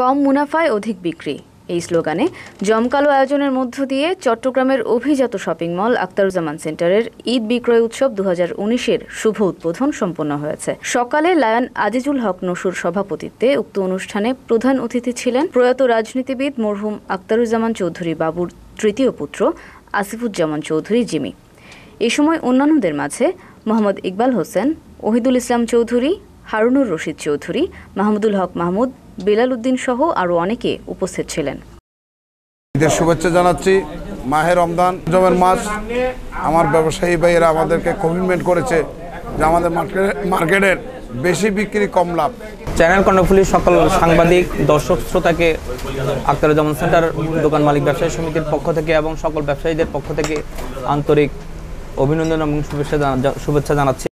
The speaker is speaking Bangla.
কম মুনাফায় অধিক বিক্রি এই স্লোগানে জমকালো আয়োজনের মধ্য দিয়ে চট্টগ্রামের অভিজাত শপিং মল আক্তারুজ্জামান সেন্টারের ঈদ বিক্রয় উৎসব দু হাজার শুভ উদ্বোধন সম্পন্ন হয়েছে সকালে লায়ন আজিজুল হক নসুর সভাপতিত্বে উক্ত অনুষ্ঠানে প্রধান অতিথি ছিলেন প্রয়াত রাজনীতিবিদ মরহুম আক্তারুজ্জামান চৌধুরী বাবুর তৃতীয় পুত্র আসিফুজ্জামান চৌধুরী জিমি এ সময় অন্যান্যদের মাঝে মোহাম্মদ ইকবাল হোসেন ওহিদুল ইসলাম চৌধুরী হারুনুর রশিদ চৌধুরী মাহমুদুল হক মাহমুদ বেলাল উদ্দিন সহ আরও অনেকে উপস্থিত ছিলেন ঈদের শুভেচ্ছা জানাচ্ছি মাহের রমদান জমের মাস আমার ব্যবসায়ী ভাইয়েরা আমাদেরকে কমিটমেন্ট করেছে যে আমাদের মার্কেটের বেশি বিক্রি কম লাভ চ্যানেল কর্ণফুলির সকল সাংবাদিক দর্শক শ্রোতাকে আক্তারুজ্জামান সেন্টার দোকান মালিক ব্যবসায়ী সমিতির পক্ষ থেকে এবং সকল ব্যবসায়ীদের পক্ষ থেকে আন্তরিক অভিনন্দন এবং শুভেচ্ছা শুভেচ্ছা জানাচ্ছি